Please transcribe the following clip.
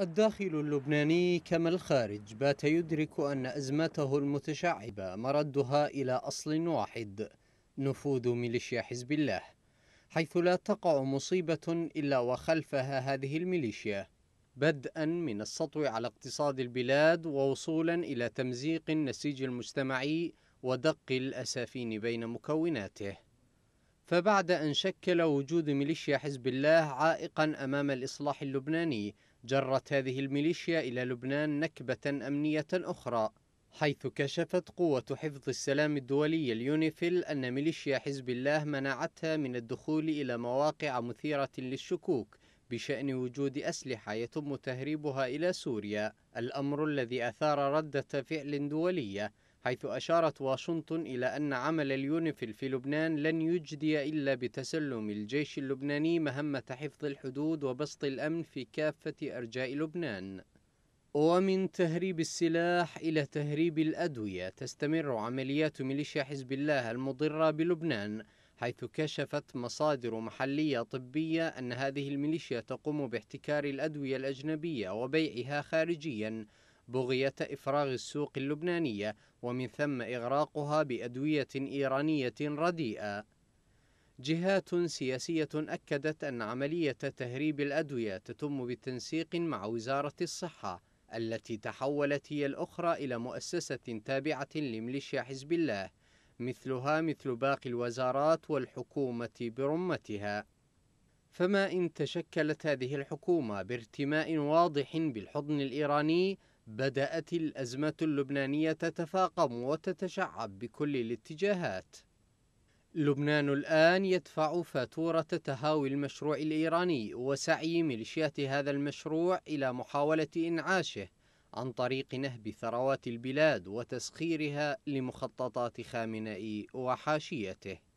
الداخل اللبناني كما الخارج بات يدرك أن أزمته المتشعبة مردها إلى أصل واحد نفوذ ميليشيا حزب الله حيث لا تقع مصيبة إلا وخلفها هذه الميليشيا بدءا من السطو على اقتصاد البلاد ووصولا إلى تمزيق النسيج المجتمعي ودق الأسافين بين مكوناته فبعد أن شكل وجود ميليشيا حزب الله عائقا أمام الإصلاح اللبناني جرت هذه الميليشيا إلى لبنان نكبة أمنية أخرى حيث كشفت قوة حفظ السلام الدولي اليونيفيل أن ميليشيا حزب الله منعتها من الدخول إلى مواقع مثيرة للشكوك بشأن وجود أسلحة يتم تهريبها إلى سوريا الأمر الذي أثار ردة فعل دولية حيث أشارت واشنطن إلى أن عمل اليونيفيل في لبنان لن يجدي إلا بتسلم الجيش اللبناني مهمة حفظ الحدود وبسط الأمن في كافة أرجاء لبنان ومن تهريب السلاح إلى تهريب الأدوية تستمر عمليات ميليشيا حزب الله المضرة بلبنان حيث كشفت مصادر محلية طبية أن هذه الميليشيا تقوم باحتكار الأدوية الأجنبية وبيعها خارجياً بغية إفراغ السوق اللبنانية ومن ثم إغراقها بأدوية إيرانية رديئة. جهات سياسية أكدت أن عملية تهريب الأدوية تتم بتنسيق مع وزارة الصحة التي تحولت هي الأخرى إلى مؤسسة تابعة لميليشيا حزب الله مثلها مثل باقي الوزارات والحكومة برمتها فما إن تشكلت هذه الحكومة بارتماء واضح بالحضن الإيراني بدأت الأزمة اللبنانية تتفاقم وتتشعب بكل الاتجاهات. لبنان الآن يدفع فاتورة تهاوي المشروع الإيراني وسعي ميليشيات هذا المشروع إلى محاولة إنعاشه عن طريق نهب ثروات البلاد وتسخيرها لمخططات خامنئي وحاشيته.